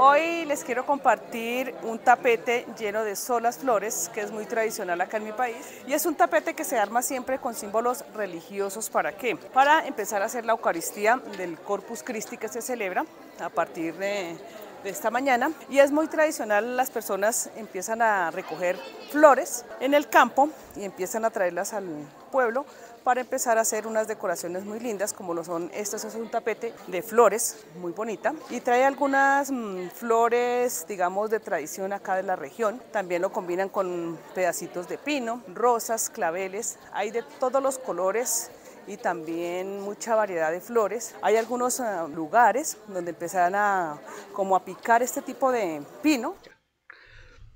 Hoy les quiero compartir un tapete lleno de solas flores, que es muy tradicional acá en mi país, y es un tapete que se arma siempre con símbolos religiosos. ¿Para qué? Para empezar a hacer la Eucaristía del Corpus Christi que se celebra a partir de de esta mañana y es muy tradicional, las personas empiezan a recoger flores en el campo y empiezan a traerlas al pueblo para empezar a hacer unas decoraciones muy lindas como lo son, esto es un tapete de flores muy bonita y trae algunas mm, flores digamos de tradición acá de la región, también lo combinan con pedacitos de pino, rosas, claveles, hay de todos los colores y también mucha variedad de flores. Hay algunos ah, lugares donde empezarán a como a picar este tipo de pino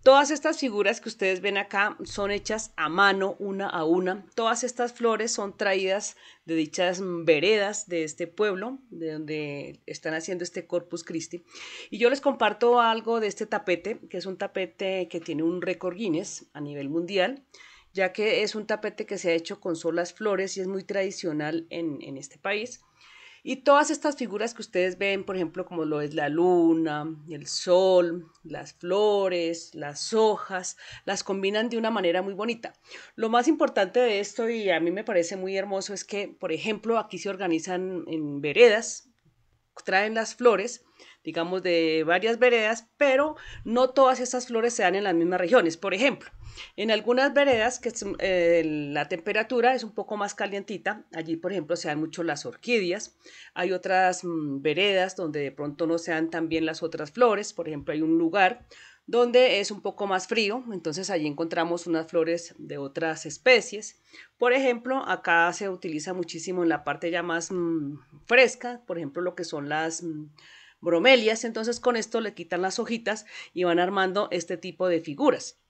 Todas estas figuras que ustedes ven acá son hechas a mano, una a una. Todas estas flores son traídas de dichas veredas de este pueblo, de donde están haciendo este Corpus Christi. Y yo les comparto algo de este tapete, que es un tapete que tiene un récord Guinness a nivel mundial ya que es un tapete que se ha hecho con solas flores y es muy tradicional en, en este país. Y todas estas figuras que ustedes ven, por ejemplo, como lo es la luna, el sol, las flores, las hojas, las combinan de una manera muy bonita. Lo más importante de esto, y a mí me parece muy hermoso, es que, por ejemplo, aquí se organizan en veredas, traen las flores, digamos, de varias veredas, pero no todas esas flores se dan en las mismas regiones. Por ejemplo, en algunas veredas que eh, la temperatura es un poco más calientita, allí por ejemplo se dan mucho las orquídeas, hay otras mm, veredas donde de pronto no se dan también las otras flores, por ejemplo hay un lugar donde es un poco más frío, entonces allí encontramos unas flores de otras especies. Por ejemplo, acá se utiliza muchísimo en la parte ya más mm, fresca, por ejemplo lo que son las... Mm, bromelias, entonces con esto le quitan las hojitas y van armando este tipo de figuras.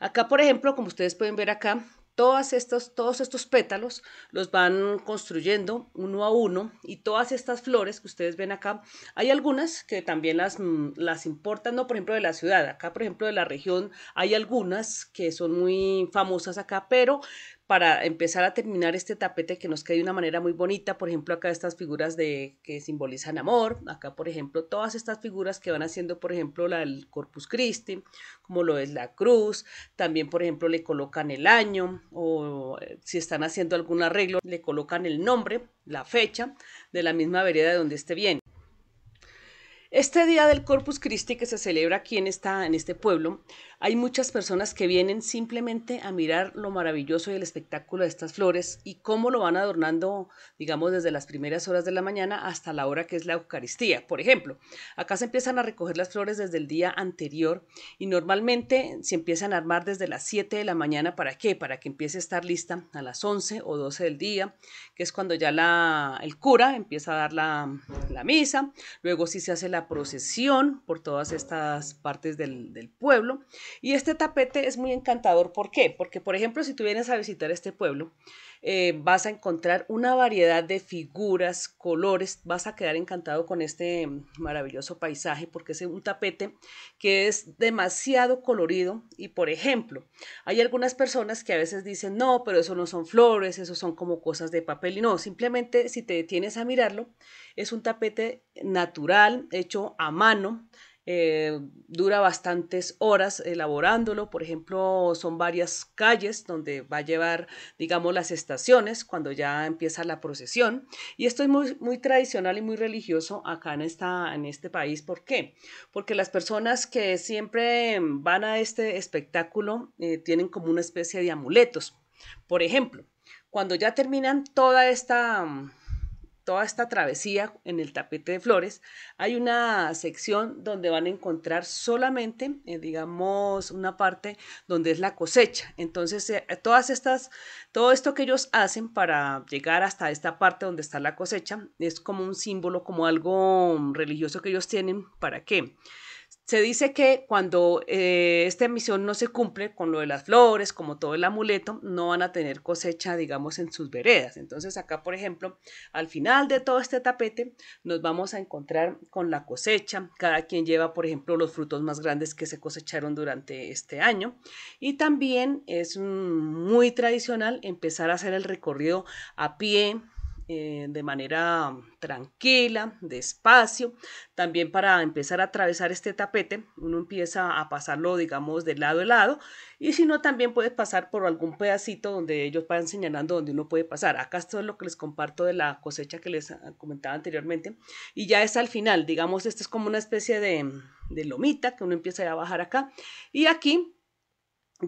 Acá, por ejemplo, como ustedes pueden ver acá, todas estos, todos estos pétalos los van construyendo uno a uno y todas estas flores que ustedes ven acá, hay algunas que también las, mm, las importan, no por ejemplo de la ciudad, acá por ejemplo de la región hay algunas que son muy famosas acá, pero para empezar a terminar este tapete que nos queda de una manera muy bonita. Por ejemplo, acá estas figuras de, que simbolizan amor, acá por ejemplo, todas estas figuras que van haciendo, por ejemplo, el Corpus Christi, como lo es la cruz, también por ejemplo le colocan el año o eh, si están haciendo algún arreglo, le colocan el nombre, la fecha de la misma vereda de donde esté bien. Este día del Corpus Christi que se celebra aquí en, en este pueblo, hay muchas personas que vienen simplemente a mirar lo maravilloso y el espectáculo de estas flores y cómo lo van adornando, digamos, desde las primeras horas de la mañana hasta la hora que es la Eucaristía. Por ejemplo, acá se empiezan a recoger las flores desde el día anterior y normalmente se empiezan a armar desde las 7 de la mañana. ¿Para qué? Para que empiece a estar lista a las 11 o 12 del día, que es cuando ya el cura empieza a dar la, misa. Luego sí se hace la procesión por todas estas partes del pueblo y este tapete es muy encantador. ¿Por qué? Porque, por ejemplo, si tú vienes a visitar este pueblo, eh, vas a encontrar una variedad de figuras, colores, vas a quedar encantado con este maravilloso paisaje porque es un tapete que es demasiado colorido y por ejemplo, hay algunas personas que a veces dicen, no, pero eso no son flores, eso son como cosas de papel y no, simplemente si te detienes a mirarlo, es un tapete natural, hecho a mano, eh, dura bastantes horas elaborándolo. Por ejemplo, son varias calles donde va a llevar, digamos, las estaciones cuando ya empieza la procesión. Y esto es muy, muy tradicional y muy religioso acá en, esta, en este país. ¿Por qué? Porque las personas que siempre van a este espectáculo eh, tienen como una especie de amuletos. Por ejemplo, cuando ya terminan toda esta toda esta travesía en el tapete de flores, hay una sección donde van a encontrar solamente, eh, digamos, una parte donde es la cosecha. Entonces, eh, todas estas, todo esto que ellos hacen para llegar hasta esta parte donde está la cosecha es como un símbolo, como algo religioso que ellos tienen. ¿Para qué? Se dice que cuando eh, esta misión no se cumple con lo de las flores, como todo el amuleto, no van a tener cosecha, digamos, en sus veredas. Entonces acá, por ejemplo, al final de todo este tapete, nos vamos a encontrar con la cosecha. Cada quien lleva, por ejemplo, los frutos más grandes que se cosecharon durante este año. Y también es muy tradicional empezar a hacer el recorrido a pie eh, de manera tranquila, despacio. También para empezar a atravesar este tapete, uno empieza a pasarlo, digamos, de lado a lado. Y si no, también puedes pasar por algún pedacito donde ellos van señalando donde uno puede pasar. Acá esto es lo que les comparto de la cosecha que les comentaba anteriormente. Y ya es al final, digamos, esto es como una especie de, de lomita que uno empieza a bajar acá. Y aquí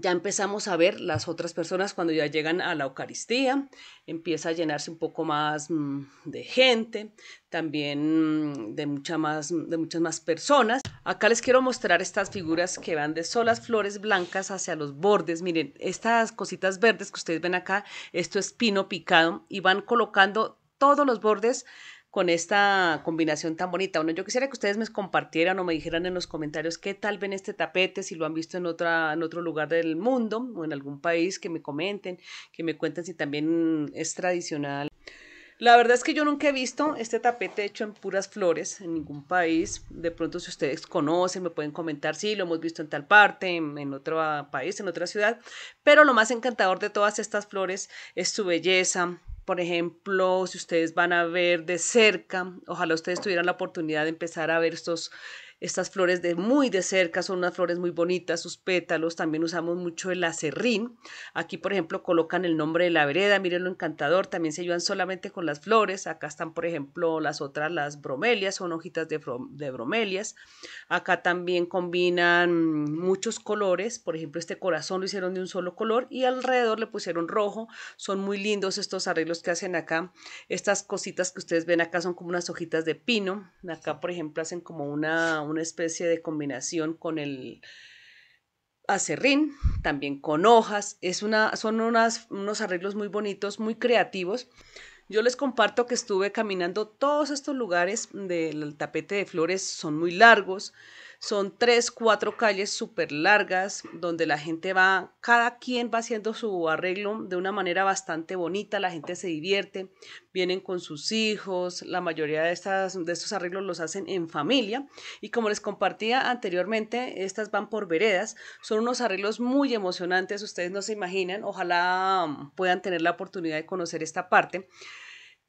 ya empezamos a ver las otras personas cuando ya llegan a la Eucaristía, empieza a llenarse un poco más mm, de gente, también mm, de, mucha más, mm, de muchas más personas. Acá les quiero mostrar estas figuras que van de solas flores blancas hacia los bordes. Miren, estas cositas verdes que ustedes ven acá, esto es pino picado y van colocando todos los bordes con esta combinación tan bonita. Bueno, yo quisiera que ustedes me compartieran o me dijeran en los comentarios qué tal ven este tapete, si lo han visto en, otra, en otro lugar del mundo o en algún país, que me comenten, que me cuenten si también es tradicional. La verdad es que yo nunca he visto este tapete hecho en puras flores en ningún país. De pronto, si ustedes conocen, me pueden comentar, si lo hemos visto en tal parte, en otro país, en otra ciudad. Pero lo más encantador de todas estas flores es su belleza, por ejemplo, si ustedes van a ver de cerca, ojalá ustedes tuvieran la oportunidad de empezar a ver estos estas flores de muy de cerca, son unas flores muy bonitas, sus pétalos, también usamos mucho el acerrín, aquí por ejemplo colocan el nombre de la vereda, miren lo encantador, también se ayudan solamente con las flores, acá están por ejemplo las otras, las bromelias, son hojitas de, de bromelias, acá también combinan muchos colores, por ejemplo este corazón lo hicieron de un solo color y alrededor le pusieron rojo, son muy lindos estos arreglos que hacen acá, estas cositas que ustedes ven acá son como unas hojitas de pino, acá por ejemplo hacen como una una especie de combinación con el acerrín, también con hojas. Es una, son unos arreglos muy bonitos, muy creativos. Yo les comparto que estuve caminando todos estos lugares del tapete de flores, son muy largos, son tres, cuatro calles súper largas donde la gente va, cada quien va haciendo su arreglo de una manera bastante bonita, la gente se divierte, vienen con sus hijos, la mayoría de, estas, de estos arreglos los hacen en familia y como les compartía anteriormente, estas van por veredas, son unos arreglos muy emocionantes, ustedes no se imaginan, ojalá um, puedan tener la oportunidad de conocer esta parte.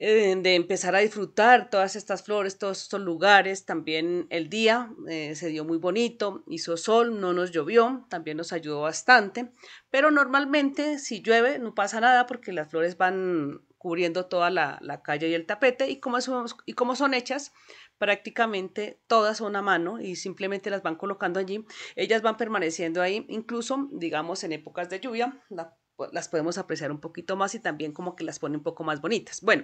Eh, de empezar a disfrutar todas estas flores, todos estos lugares. También el día eh, se dio muy bonito, hizo sol, no nos llovió, también nos ayudó bastante. Pero normalmente si llueve no pasa nada porque las flores van cubriendo toda la, calle y el tapete y como, son, y como son hechas, prácticamente todas a una mano y simplemente las van colocando allí. Ellas van permaneciendo ahí, incluso, digamos, en épocas de lluvia, la las podemos apreciar un poquito más y también como que las pone un poco más bonitas. Bueno,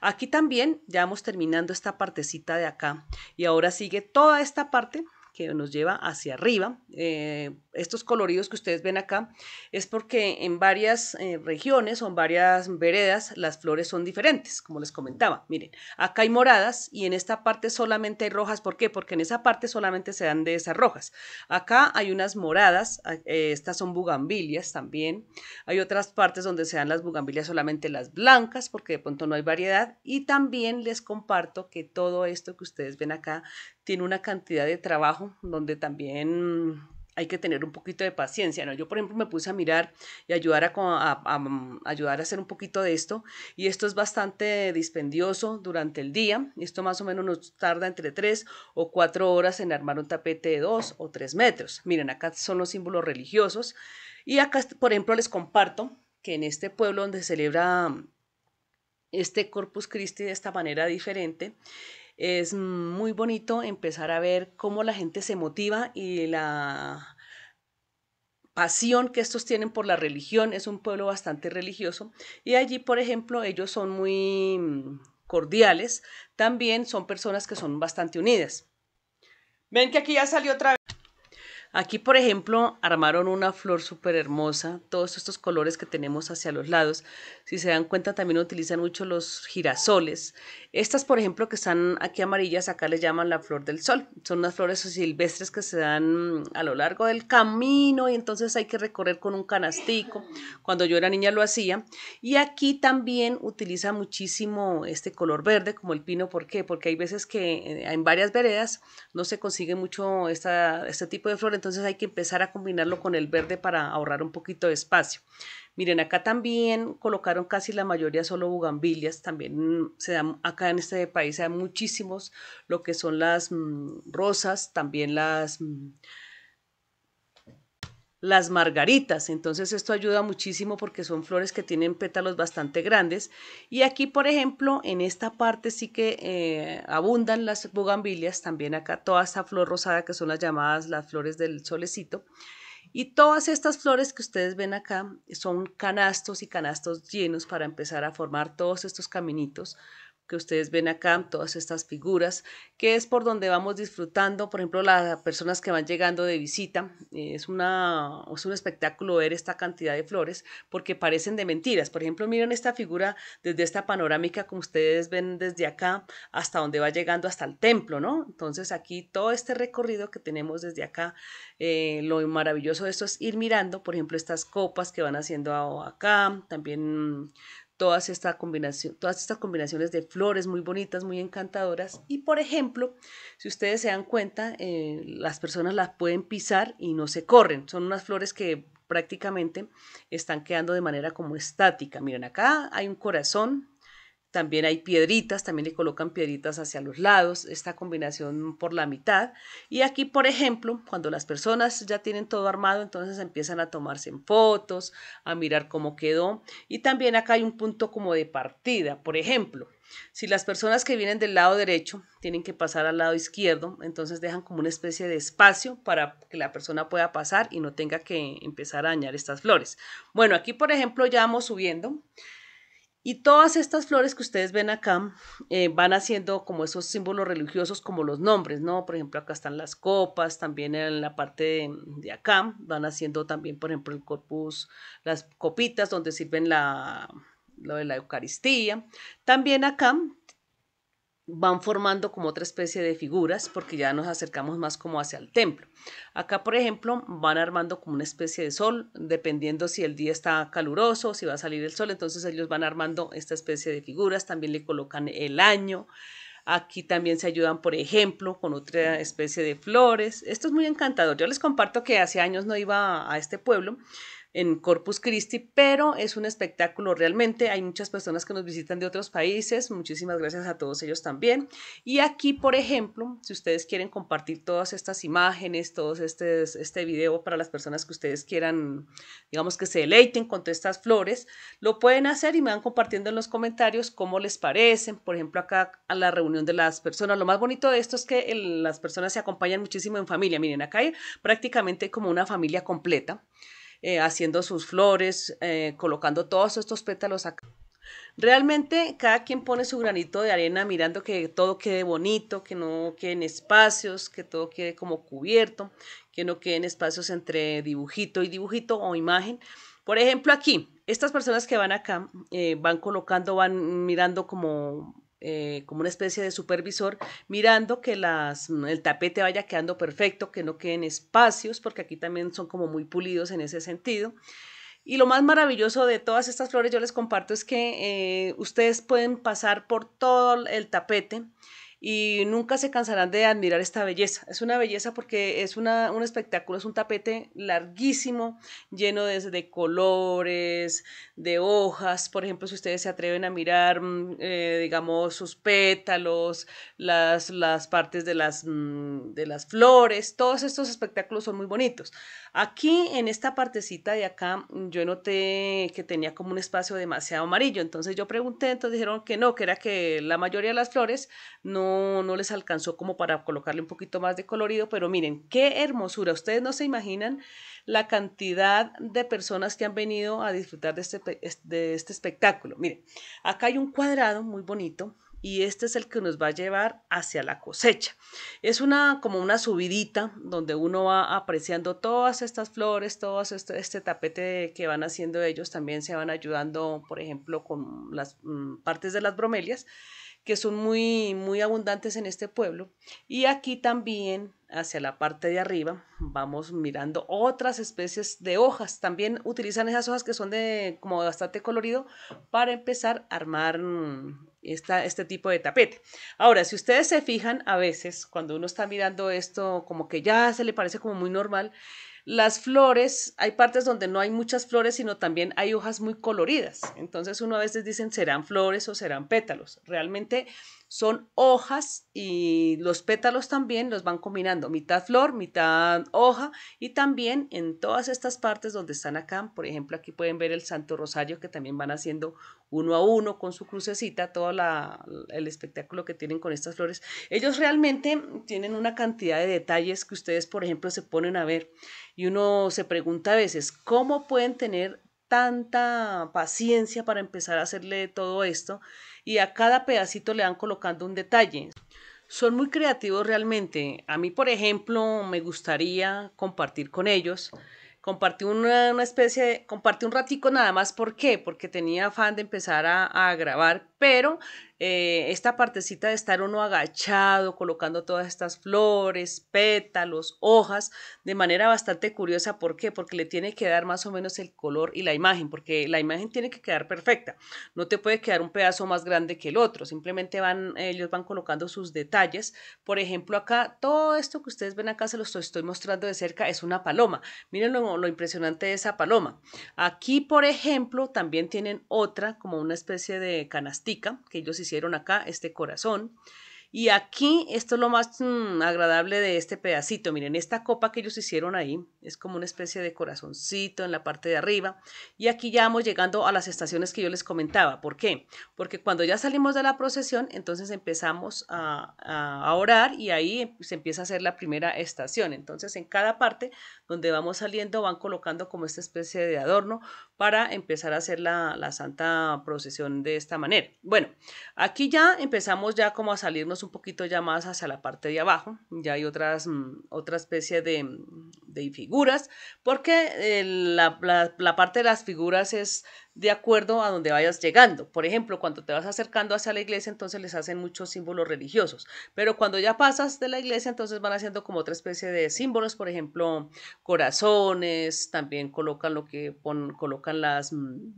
aquí también ya vamos terminando esta partecita de acá y ahora sigue toda esta parte que nos lleva hacia arriba. Eh, estos coloridos que ustedes ven acá es porque en varias eh, regiones o en varias veredas las flores son diferentes, como les comentaba. Miren, acá hay moradas y en esta parte solamente hay rojas. ¿Por qué? Porque en esa parte solamente se dan de esas rojas. Acá hay unas moradas, eh, estas son bugambilias también. Hay otras partes donde se dan las bugambilias solamente las blancas porque de pronto no hay variedad. Y también les comparto que todo esto que ustedes ven acá tiene una cantidad de trabajo donde también hay que tener un poquito de paciencia, ¿no? Yo, por ejemplo, me puse a mirar y ayudar a, mm, ayudar a hacer un poquito de esto y esto es bastante dispendioso durante el día. Esto más o menos nos tarda entre tres o cuatro horas en armar un tapete de dos o tres metros. Miren, acá son los símbolos religiosos y acá, por ejemplo, les comparto que en este pueblo donde se celebra este Corpus Christi de esta manera diferente, es muy bonito empezar a ver cómo la gente se motiva y la pasión que estos tienen por la religión. Es un pueblo bastante religioso y allí, por ejemplo, ellos son muy mm, cordiales. También son personas que son bastante unidas. Ven que aquí ya salió otra vez. Aquí, por ejemplo, armaron una flor súper hermosa. Todos estos colores que tenemos hacia los lados. Si se dan cuenta, también utilizan mucho los girasoles. Estas, por ejemplo, que están aquí amarillas, acá les llaman la flor del sol. Son unas flores silvestres que se dan mm, a lo largo del camino y entonces hay que recorrer con un canastico. Cuando yo era niña lo hacía. Y aquí también utiliza muchísimo este color verde como el pino. ¿Por qué? Porque hay veces que eh, en varias veredas no se consigue mucho este tipo de flor, entonces hay que empezar a combinarlo con el verde para ahorrar un poquito de espacio. Miren, acá también colocaron casi la mayoría solo bugambilias, también se acá en este país hay muchísimos, lo que son las mm, rosas, también las... Mm, las margaritas. Entonces esto ayuda muchísimo porque son flores que tienen pétalos bastante grandes. Y aquí, por ejemplo, en esta parte sí que eh, abundan las bugambilias, también acá toda esta flor rosada que son las llamadas las flores del solecito. Y todas estas flores que ustedes ven acá son canastos y canastos llenos para empezar a formar todos estos caminitos que ustedes ven acá, todas estas figuras, que es por donde vamos disfrutando, por ejemplo, las personas que van llegando de visita, es, una, es un espectáculo ver esta cantidad de flores porque parecen de mentiras. Por ejemplo, miren esta figura desde esta panorámica, como ustedes ven desde acá hasta donde va llegando hasta el templo, ¿no? Entonces aquí todo este recorrido que tenemos desde acá, eh, lo maravilloso de esto es ir mirando, por ejemplo, estas copas que van haciendo acá, también todas, combinación, todas estas combinaciones de flores muy bonitas, muy encantadoras. Y por ejemplo, si ustedes se dan cuenta, eh, las personas las pueden pisar y no se corren. Son unas flores que prácticamente están quedando de manera como estática. Miren, acá hay un corazón también hay piedritas, también le colocan piedritas hacia los lados, esta combinación por la mitad. Y aquí, por ejemplo, cuando las personas ya tienen todo armado, entonces empiezan a tomarse en fotos, a mirar cómo quedó. Y también acá hay un punto como de partida, por ejemplo. Si las personas que vienen del lado derecho tienen que pasar al lado izquierdo, entonces dejan como una especie de espacio para que la persona pueda pasar y no tenga que empezar a dañar estas flores. Bueno, aquí por ejemplo ya vamos subiendo. Y todas estas flores que ustedes ven acá eh, van haciendo como esos símbolos religiosos, como los nombres, ¿no? Por ejemplo, acá están las copas, también en la parte de, acá van haciendo también, por ejemplo, el corpus, las copitas donde sirven la, lo de la Eucaristía. También acá van formando como otra especie de figuras porque ya nos acercamos más como hacia el templo. Acá, por ejemplo, van armando como una especie de sol, dependiendo si el día está caluroso, si va a salir el sol, entonces ellos van armando esta especie de figuras, también le colocan el año. Aquí también se ayudan, por ejemplo, con otra especie de flores. Esto es muy encantador. Yo les comparto que hace años no iba a este pueblo en Corpus Christi, pero es un espectáculo realmente. Hay muchas personas que nos visitan de otros países. Muchísimas gracias a todos ellos también. Y aquí, por ejemplo, si ustedes quieren compartir todas estas imágenes, todo este, este video para las personas que ustedes quieran, digamos que se deleiten con todas estas flores, lo pueden hacer y me van compartiendo en los comentarios cómo les parecen. Por ejemplo, acá a la reunión de las personas. Lo más bonito de esto es que las personas se acompañan muchísimo en familia. Miren, acá hay prácticamente como una familia completa. Eh, haciendo sus flores, eh, colocando todos estos pétalos acá. Realmente cada quien pone su granito de arena mirando que todo quede bonito, que no queden espacios, que todo quede como cubierto, que no queden espacios entre dibujito y dibujito o imagen. Por ejemplo, aquí, estas personas que van acá eh, van colocando, van mirando como eh, como una especie de supervisor, mirando que las, mm, el tapete vaya quedando perfecto, que no queden espacios, porque aquí también son como muy pulidos en ese sentido. Y lo más maravilloso de todas estas flores, yo les comparto, es que eh, ustedes pueden pasar por todo el tapete y nunca se cansarán de admirar esta belleza. Es una belleza porque es un espectáculo, es un tapete larguísimo, lleno de, colores, de hojas, por ejemplo, si ustedes se atreven a mirar, mm, eh, digamos, sus pétalos, las, las partes de las, mm, de las flores, todos estos espectáculos son muy bonitos. Aquí, en esta partecita de acá, yo noté que tenía como un espacio demasiado amarillo, entonces yo pregunté, entonces dijeron que no, que era que la mayoría de las flores no no, les alcanzó como para colocarle un poquito más de colorido, pero miren, qué hermosura. Ustedes no se imaginan la cantidad de personas que han venido a disfrutar de este, de este espectáculo. Miren, acá hay un cuadrado muy bonito y este es el que nos va a llevar hacia la cosecha. Es una como una subidita donde uno va apreciando todas estas flores, todo este, este, tapete que van haciendo ellos, también se van ayudando, por ejemplo, con las mm, partes de las bromelias que son muy, muy abundantes en este pueblo. Y aquí también, hacia la parte de arriba, vamos mirando otras especies de hojas. También utilizan esas hojas que son de como bastante colorido para empezar a armar mm, esta, este tipo de tapete. Ahora, si ustedes se fijan, a veces cuando uno está mirando esto, como que ya se le parece como muy normal, las flores, hay partes donde no hay muchas flores, sino también hay hojas muy coloridas. Entonces uno a veces dicen serán flores o serán pétalos. Realmente son hojas y los pétalos también los van combinando, mitad flor, mitad hoja y también en todas estas partes donde están acá, por ejemplo aquí pueden ver el Santo Rosario que también van haciendo uno a uno con su crucecita, todo el espectáculo que tienen con estas flores. Ellos realmente tienen una cantidad de detalles que ustedes, por ejemplo, se ponen a ver y uno se pregunta a veces, ¿cómo pueden tener tanta paciencia para empezar a hacerle todo esto y a cada pedacito le van colocando un detalle. Son muy creativos realmente. A mí, por ejemplo, me gustaría compartir con ellos. Compartí una, especie, de, compartí un ratico nada más. ¿Por qué? Porque tenía afán de empezar a grabar, pero eh, esta partecita de estar uno agachado, colocando todas estas flores, pétalos, hojas, de manera bastante curiosa. ¿Por qué? Porque le tiene que dar más o menos el color y la imagen, porque la imagen tiene que quedar perfecta. No te puede quedar un pedazo más grande que el otro. Simplemente van, ellos van colocando sus detalles. Por ejemplo, acá, todo esto que ustedes ven acá, se los estoy mostrando de cerca, es una paloma. Miren lo, lo impresionante de esa paloma. Aquí, por ejemplo, también tienen otra, como una especie de canastica, que ellos hicieron hicieron acá, este corazón, y aquí, esto es lo más mm, agradable de este pedacito. Miren, esta copa que ellos hicieron ahí es como una especie de corazoncito en la parte de arriba. Y aquí ya vamos llegando a las estaciones que yo les comentaba. ¿Por qué? Porque cuando ya salimos de la procesión, entonces empezamos a, a orar y ahí se empieza a hacer la primera estación. Entonces, en cada parte donde vamos saliendo, van colocando como esta especie de adorno para empezar a hacer la, la santa procesión de esta manera. Bueno, aquí ya empezamos ya como a salirnos un poquito ya más hacia la parte de abajo, ya hay otras, mm, otra especie de, mm, de figuras, porque la, la, parte de las figuras es de acuerdo a donde vayas llegando. Por ejemplo, cuando te vas acercando hacia la iglesia, entonces les hacen muchos símbolos religiosos, pero cuando ya pasas de la iglesia, entonces van haciendo como otra especie de símbolos, por ejemplo, corazones, también colocan lo que pon, colocan las... Mm,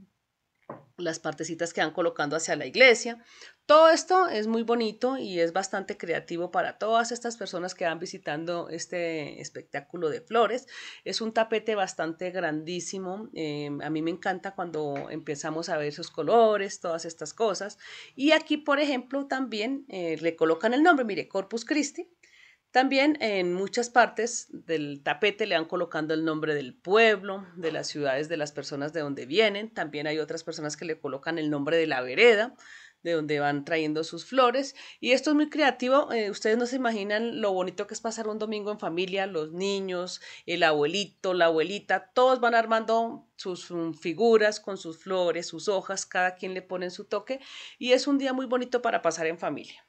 las partecitas que van colocando hacia la iglesia. Todo esto es muy bonito y es bastante creativo para todas estas personas que van visitando este espectáculo de flores. Es un tapete bastante grandísimo. Eh, a mí me encanta cuando empezamos a ver esos colores, todas estas cosas. Y aquí, por ejemplo, también eh, le colocan el nombre. Mire, Corpus Christi también en muchas partes del tapete le van colocando el nombre del pueblo, de las ciudades, de las personas de donde vienen. También hay otras personas que le colocan el nombre de la vereda, de donde van trayendo sus flores. Y esto es muy creativo. Eh, ustedes no se imaginan lo bonito que es pasar un domingo en familia, los niños, el abuelito, la abuelita, todos van armando sus mm, figuras con sus flores, sus hojas, cada quien le pone su toque. Y es un día muy bonito para pasar en familia.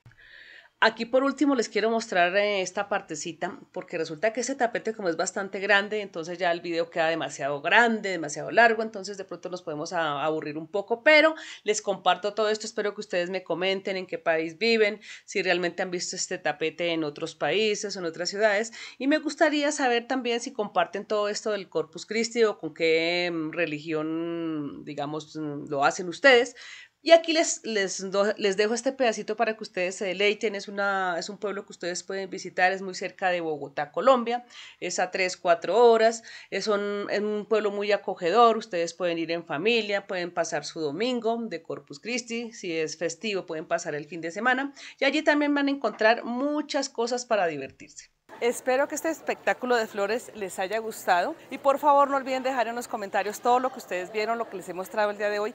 Aquí por último les quiero mostrar eh, esta partecita porque resulta que este tapete como es bastante grande, entonces ya el video queda demasiado grande, demasiado largo, entonces de pronto nos podemos aburrir un poco, pero les comparto todo esto, espero que ustedes me comenten en qué país viven, si realmente han visto este tapete en otros países, en otras ciudades, y me gustaría saber también si comparten todo esto del Corpus Christi o con qué mm, religión, digamos, mm, lo hacen ustedes, y aquí les, les, les, dejo este pedacito para que ustedes se deleiten. Es, una, es un pueblo que ustedes pueden visitar, es muy cerca de Bogotá, Colombia. Es a 3, 4 horas. Es un, es un pueblo muy acogedor. Ustedes pueden ir en familia, pueden pasar su domingo de Corpus Christi. Si es festivo, pueden pasar el fin de semana. Y allí también van a encontrar muchas cosas para divertirse. Espero que este espectáculo de flores les haya gustado y por favor no olviden dejar en los comentarios todo lo que ustedes vieron, lo que les he mostrado el día de hoy